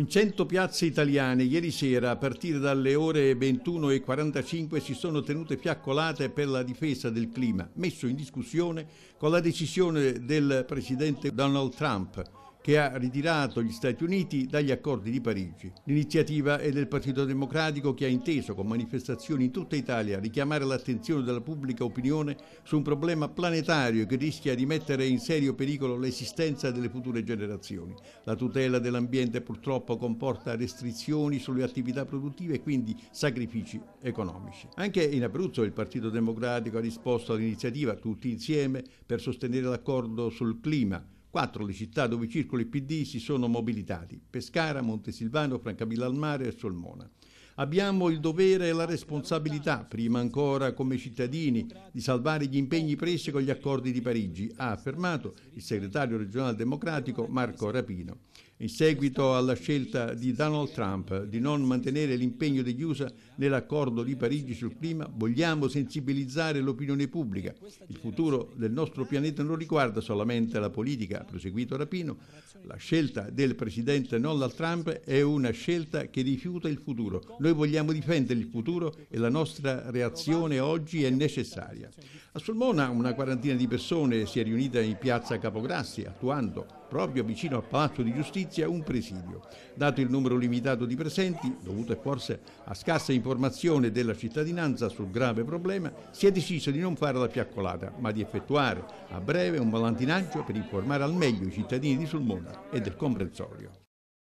In 100 piazze italiane ieri sera a partire dalle ore 21.45 si sono tenute fiaccolate per la difesa del clima, messo in discussione con la decisione del presidente Donald Trump che ha ritirato gli Stati Uniti dagli accordi di Parigi. L'iniziativa è del Partito Democratico che ha inteso con manifestazioni in tutta Italia richiamare l'attenzione della pubblica opinione su un problema planetario che rischia di mettere in serio pericolo l'esistenza delle future generazioni. La tutela dell'ambiente purtroppo comporta restrizioni sulle attività produttive e quindi sacrifici economici. Anche in Abruzzo il Partito Democratico ha risposto all'iniziativa tutti insieme per sostenere l'accordo sul clima Quattro le città dove i circoli PD si sono mobilitati, Pescara, Montesilvano, Francavilla al Mare e Solmona. Abbiamo il dovere e la responsabilità, prima ancora come cittadini, di salvare gli impegni presi con gli accordi di Parigi, ha affermato il segretario regionale democratico Marco Rapino. In seguito alla scelta di Donald Trump di non mantenere l'impegno degli USA nell'accordo di Parigi sul clima, vogliamo sensibilizzare l'opinione pubblica. Il futuro del nostro pianeta non riguarda solamente la politica, ha proseguito Rapino. La scelta del presidente Donald Trump è una scelta che rifiuta il futuro. Noi noi vogliamo difendere il futuro e la nostra reazione oggi è necessaria. A Sulmona una quarantina di persone si è riunita in piazza Capograssi attuando proprio vicino al Palazzo di Giustizia un presidio. Dato il numero limitato di presenti, dovuto forse a scarsa informazione della cittadinanza sul grave problema, si è deciso di non fare la fiaccolata, ma di effettuare a breve un volantinaggio per informare al meglio i cittadini di Sulmona e del comprensorio.